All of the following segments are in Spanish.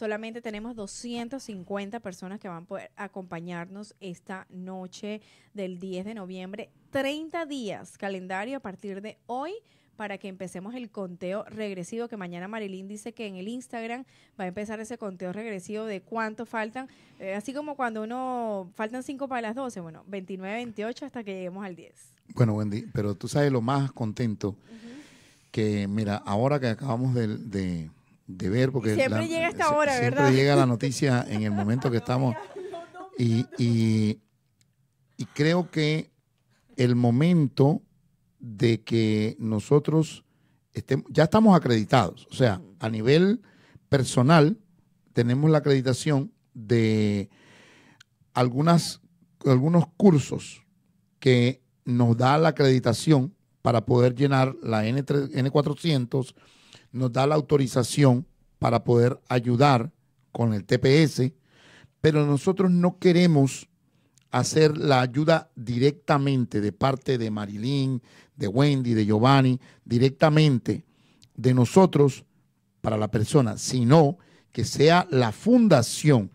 Solamente tenemos 250 personas que van a poder acompañarnos esta noche del 10 de noviembre. 30 días calendario a partir de hoy para que empecemos el conteo regresivo, que mañana Marilyn dice que en el Instagram va a empezar ese conteo regresivo de cuánto faltan, eh, así como cuando uno faltan 5 para las 12, bueno, 29, 28 hasta que lleguemos al 10. Bueno, Wendy, pero tú sabes lo más contento, que mira, ahora que acabamos de, de ver, porque siempre llega esta hora, ¿verdad? llega la noticia en el momento que estamos. Y, y, creo que el momento de que nosotros estemos, ya estamos acreditados, o sea, a nivel personal tenemos la acreditación de algunas, algunos cursos que nos da la acreditación para poder llenar la N3, N400 nos da la autorización para poder ayudar con el TPS, pero nosotros no queremos hacer la ayuda directamente de parte de Marilyn, de Wendy, de Giovanni, directamente de nosotros para la persona, sino que sea la fundación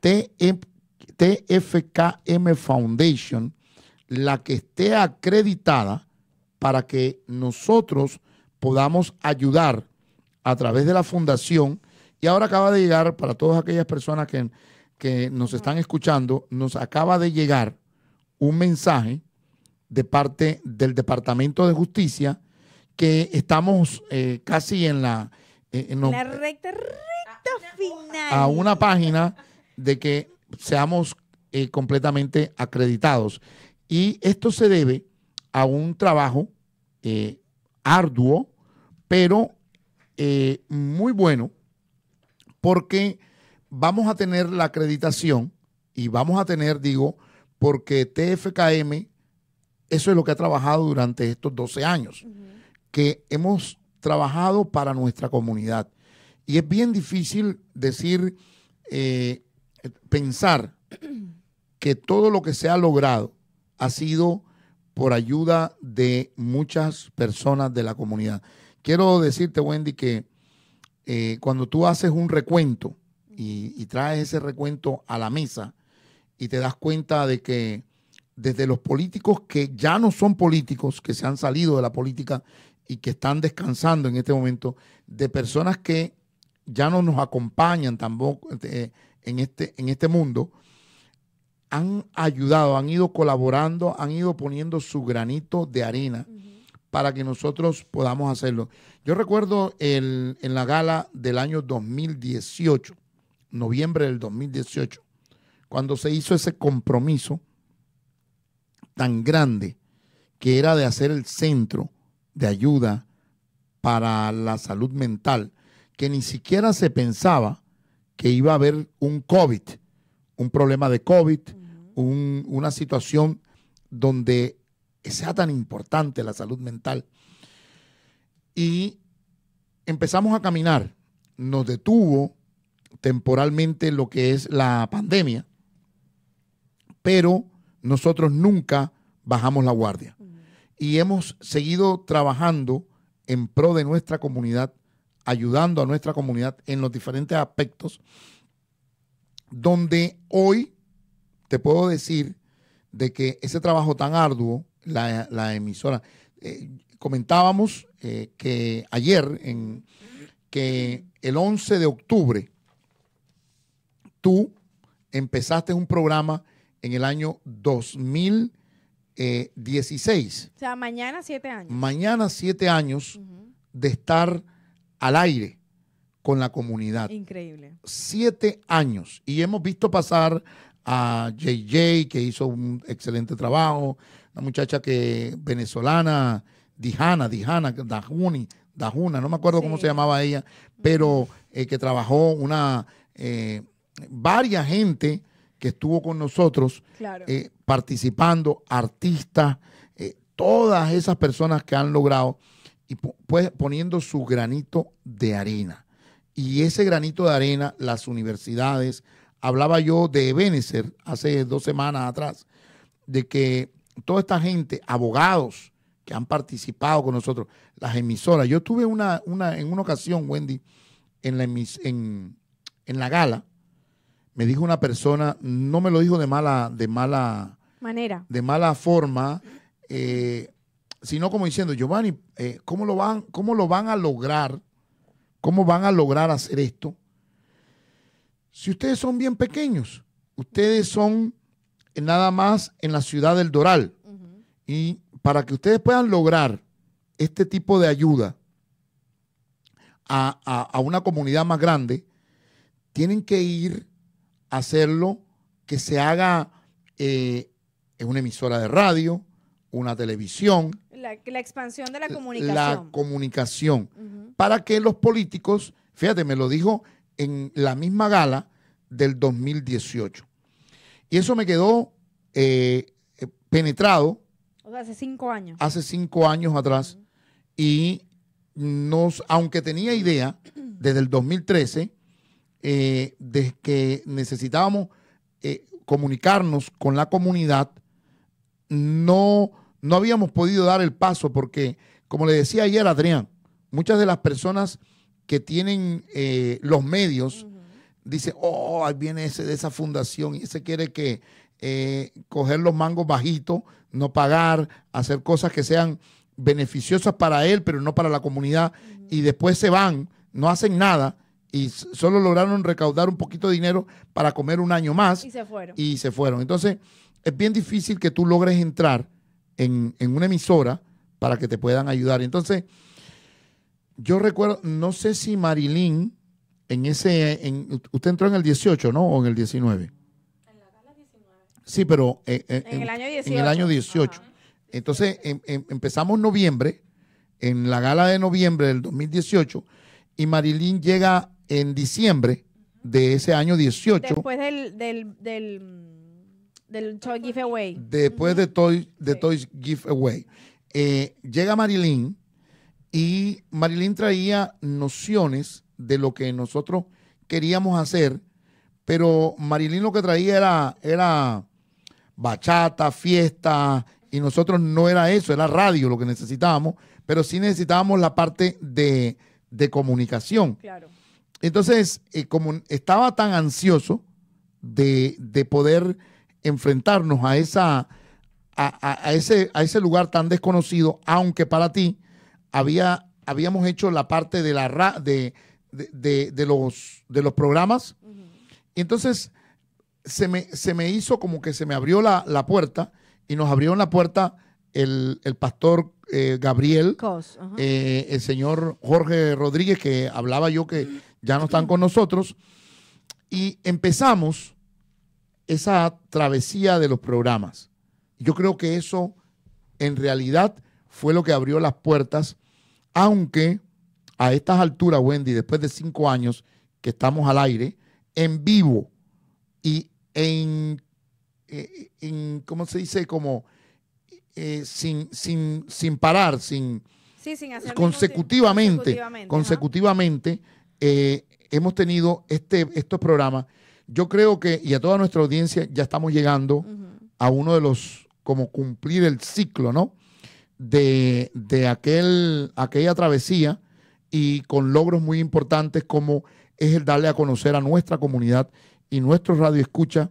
TFKM Foundation la que esté acreditada para que nosotros podamos ayudar a través de la fundación. Y ahora acaba de llegar, para todas aquellas personas que, que nos están escuchando, nos acaba de llegar un mensaje de parte del Departamento de Justicia que estamos eh, casi en la, eh, en la recta, recta final. A una página de que seamos eh, completamente acreditados. Y esto se debe a un trabajo arduo pero eh, muy bueno porque vamos a tener la acreditación y vamos a tener, digo, porque TFKM, eso es lo que ha trabajado durante estos 12 años, que hemos trabajado para nuestra comunidad. Y es bien difícil decir, eh, pensar que todo lo que se ha logrado ha sido por ayuda de muchas personas de la comunidad quiero decirte, Wendy, que eh, cuando tú haces un recuento y, traes ese recuento a la mesa y te das cuenta de que desde los políticos que ya no son políticos, que se han salido de la política y que están descansando en este momento, de personas que ya no nos acompañan tampoco eh, en, este, en este mundo, han ayudado, han ido colaborando, han ido poniendo su granito de arena para que nosotros podamos hacerlo. Yo recuerdo en la gala del año 2018, noviembre del 2018, cuando se hizo ese compromiso tan grande que era de hacer el centro de ayuda para la salud mental, que ni siquiera se pensaba que iba a haber un COVID, un problema de COVID, una situación donde que sea tan importante la salud mental. Y empezamos a caminar. Nos detuvo temporalmente lo que es la pandemia, pero nosotros nunca bajamos la guardia. Y hemos seguido trabajando en pro de nuestra comunidad, ayudando a nuestra comunidad en los diferentes aspectos, donde hoy te puedo decir de que ese trabajo tan arduo la, emisora. Eh, comentábamos eh, que ayer, en, que el 11 de octubre, tú empezaste un programa en el año 2016. Eh, o sea, mañana siete años. Mañana siete años de estar al aire con la comunidad. Increíble. Siete años. Y hemos visto pasar a JJ, que hizo un excelente trabajo, la muchacha que venezolana, Dijana, Dijana, Dajuni, Dajuna, no me acuerdo cómo se llamaba ella, pero eh, que trabajó una, eh, varia varias gente que estuvo con nosotros eh, participando, artistas, todas esas personas que han logrado y pues poniendo su granito de arena. Y ese granito de arena, las universidades, hablaba yo de Ebenezer hace dos semanas atrás, de que toda esta gente, abogados que han participado con nosotros, las emisoras. Yo tuve una, una, en una ocasión, Wendy, en la, en, la gala, me dijo una persona, no me lo dijo de mala, de mala manera, de mala forma, eh, sino como diciendo, Giovanni, eh, ¿cómo, lo van, ¿cómo lo van a lograr? ¿Cómo van a lograr hacer esto? Si ustedes son bien pequeños, ustedes son nada más en la ciudad del Doral. Y para que ustedes puedan lograr este tipo de ayuda a, una comunidad más grande, tienen que ir a hacerlo que se haga eh, en una emisora de radio, una televisión. La, expansión de la comunicación. Eh, la comunicación. Para que los políticos, fíjate, me lo dijo en la misma gala del 2018. Y eso me quedó eh, eh, penetrado. hace cinco años. Hace cinco años atrás. Y nos, aunque tenía idea desde el 2013 desde eh, de que necesitábamos comunicarnos con la comunidad, no, no habíamos podido dar el paso porque, como le decía ayer Adrián, muchas de las personas que tienen eh, los medios, dice, oh, ahí viene ese de esa fundación y ese quiere que eh, coger los mangos bajitos, no pagar, hacer cosas que sean beneficiosas para él, pero no para la comunidad, y después se van, no hacen nada y solo lograron recaudar un poquito de dinero para comer un año más. Y se fueron. Y se fueron. Entonces, es bien difícil que tú logres entrar en una emisora para que te puedan ayudar. Entonces, yo recuerdo, no sé si Marilyn, en ese, en, usted entró en el 18, ¿no? O en el 19. En la gala 19. Sí, pero eh, eh, en, el año 18. En el año 18. Entonces em, em, empezamos noviembre, en la gala de noviembre del 2018, y Marilyn llega en diciembre de ese año 18. Después del, del, del, del Toy Giveaway. Después de, toy, de Toys Giveaway. Eh, llega Marilyn y Marilyn traía nociones de lo que nosotros queríamos hacer, pero Marilyn lo que traía era, era bachata, fiesta, y nosotros no era eso, era radio lo que necesitábamos, pero sí necesitábamos la parte de, comunicación. Claro. Entonces, eh, como estaba tan ansioso de, poder enfrentarnos a, esa, a, ese, a ese lugar tan desconocido, aunque para ti había, habíamos hecho la parte de, la de, los, de los programas. Y Entonces, se me, se me hizo como que se me abrió la, puerta y nos abrió la puerta el, pastor eh, Gabriel, eh, el señor Jorge Rodríguez, que hablaba yo que ya no están con nosotros, y empezamos esa travesía de los programas. Yo creo que eso en realidad fue lo que abrió las puertas, aunque a estas alturas, Wendy, después de cinco años que estamos al aire, en vivo y en, eh, ¿cómo se dice? Como eh, sin, sin, sin parar, sin... Sí, sin hacer consecutivamente, consecutivamente, eh, hemos tenido este, estos programas. Yo creo que, y a toda nuestra audiencia, ya estamos llegando a uno de los, como cumplir el ciclo, ¿no? de, aquel, aquella travesía y con logros muy importantes como es el darle a conocer a nuestra comunidad y nuestro radio escucha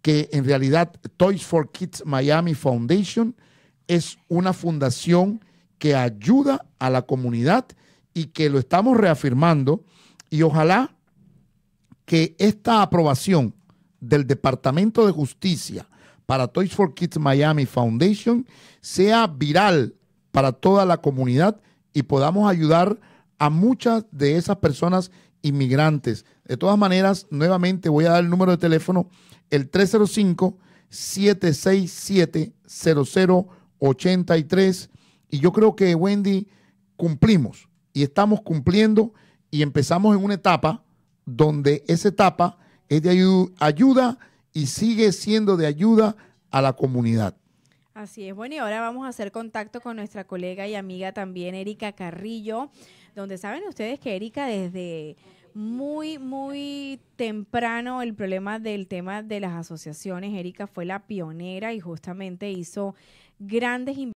que en realidad Toys for Kids Miami Foundation es una fundación que ayuda a la comunidad y que lo estamos reafirmando y ojalá que esta aprobación del Departamento de Justicia para Toys for Kids Miami Foundation sea viral para toda la comunidad y podamos ayudar a muchas de esas personas inmigrantes. De todas maneras, nuevamente voy a dar el número de teléfono, el 305-767-0083. Y yo creo que, Wendy, cumplimos y estamos cumpliendo y empezamos en una etapa donde esa etapa es de ayuda y sigue siendo de ayuda a la comunidad. Así es, bueno, y ahora vamos a hacer contacto con nuestra colega y amiga también, Erika Carrillo, donde saben ustedes que Erika desde muy, muy temprano el problema del tema de las asociaciones, Erika fue la pionera y justamente hizo grandes